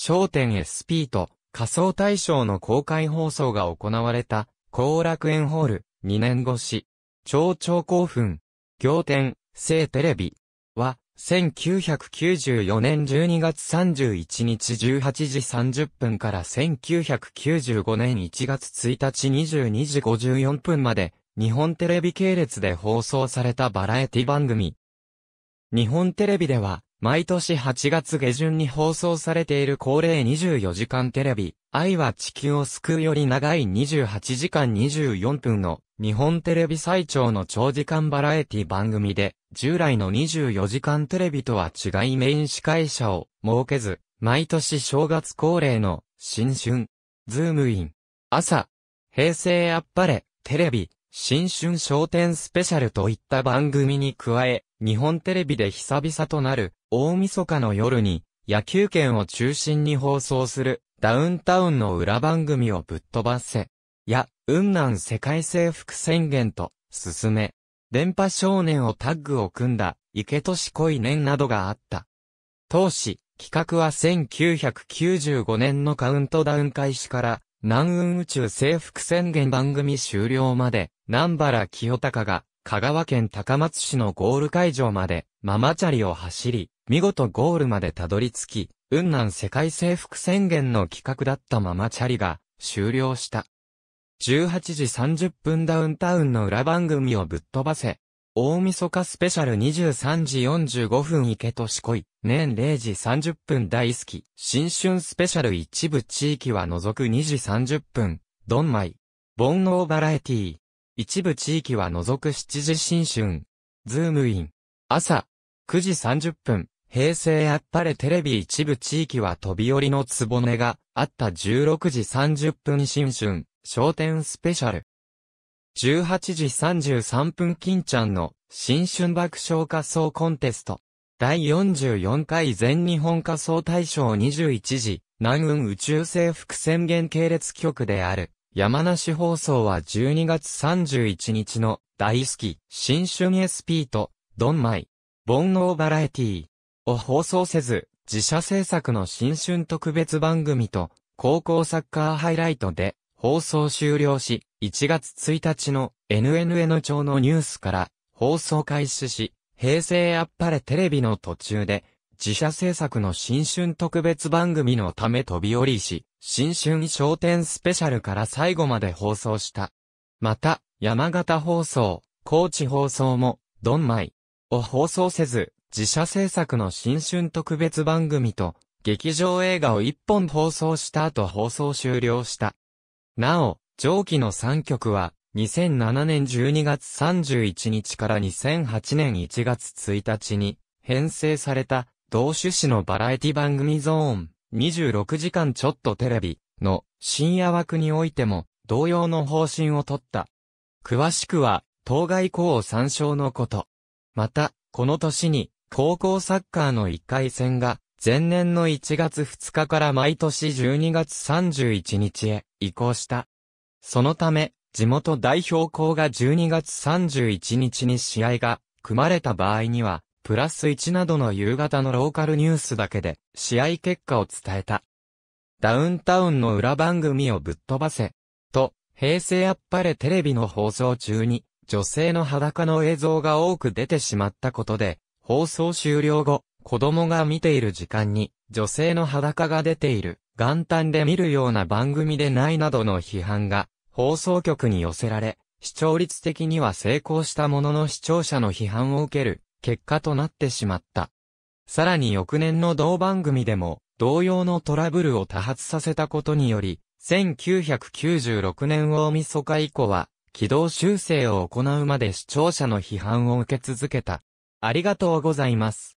商店 SP と仮想大賞の公開放送が行われた、後楽園ホール、2年越し。超超興奮。仰天、聖テレビ。は、1994年12月31日18時30分から1995年1月1日22時54分まで、日本テレビ系列で放送されたバラエティ番組。日本テレビでは、毎年8月下旬に放送されている恒例24時間テレビ、愛は地球を救うより長い28時間24分の日本テレビ最長の長時間バラエティ番組で、従来の24時間テレビとは違いメイン司会者を設けず、毎年正月恒例の新春、ズームイン、朝、平成あっぱれ、テレビ、新春商店スペシャルといった番組に加え、日本テレビで久々となる、大晦日の夜に、野球圏を中心に放送する、ダウンタウンの裏番組をぶっ飛ばせ、や、雲南世界征服宣言と、進め、電波少年をタッグを組んだ、池市恋年などがあった。当時、企画は1995年のカウントダウン開始から南雲宇宙征服宣言番組終了まで、南原清隆が、香川県高松市のゴール会場まで、ママチャリを走り、見事ゴールまでたどり着き、雲南世界征服宣言の企画だったママチャリが、終了した。18時30分ダウンタウンの裏番組をぶっ飛ばせ、大晦日スペシャル23時45分池としこい、年0時30分大好き、新春スペシャル一部地域は除く2時30分、ドンマイ、煩悩バラエティー、一部地域は除く7時新春、ズームイン、朝、9時30分、平成あっぱれテレビ一部地域は飛び降りのつぼねがあった16時30分新春、商店スペシャル。18時33分金ちゃんの新春爆笑仮装コンテスト。第44回全日本仮装大賞21時、南雲宇宙征服宣言系列局である。山梨放送は12月31日の大好き、新春 SP と、ドンマイ、煩悩バラエティを放送せず、自社制作の新春特別番組と、高校サッカーハイライトで放送終了し、1月1日の NNN 町のニュースから放送開始し、平成あっぱれテレビの途中で、自社制作の新春特別番組のため飛び降りし、新春商店スペシャルから最後まで放送した。また、山形放送、高知放送も、ドンマイを放送せず、自社制作の新春特別番組と、劇場映画を一本放送した後放送終了した。なお、上記の3曲は、2007年12月31日から2008年1月1日に編成された同種子のバラエティ番組ゾーン26時間ちょっとテレビの深夜枠においても同様の方針をとった。詳しくは当該校を参照のこと。また、この年に高校サッカーの1回戦が前年の1月2日から毎年12月31日へ移行した。そのため、地元代表校が12月31日に試合が組まれた場合には、プラス1などの夕方のローカルニュースだけで試合結果を伝えた。ダウンタウンの裏番組をぶっ飛ばせ。と、平成あっぱれテレビの放送中に、女性の裸の映像が多く出てしまったことで、放送終了後、子供が見ている時間に、女性の裸が出ている、元旦で見るような番組でないなどの批判が放送局に寄せられ、視聴率的には成功したものの視聴者の批判を受ける結果となってしまった。さらに翌年の同番組でも同様のトラブルを多発させたことにより、1996年大晦日以降は軌道修正を行うまで視聴者の批判を受け続けた。ありがとうございます。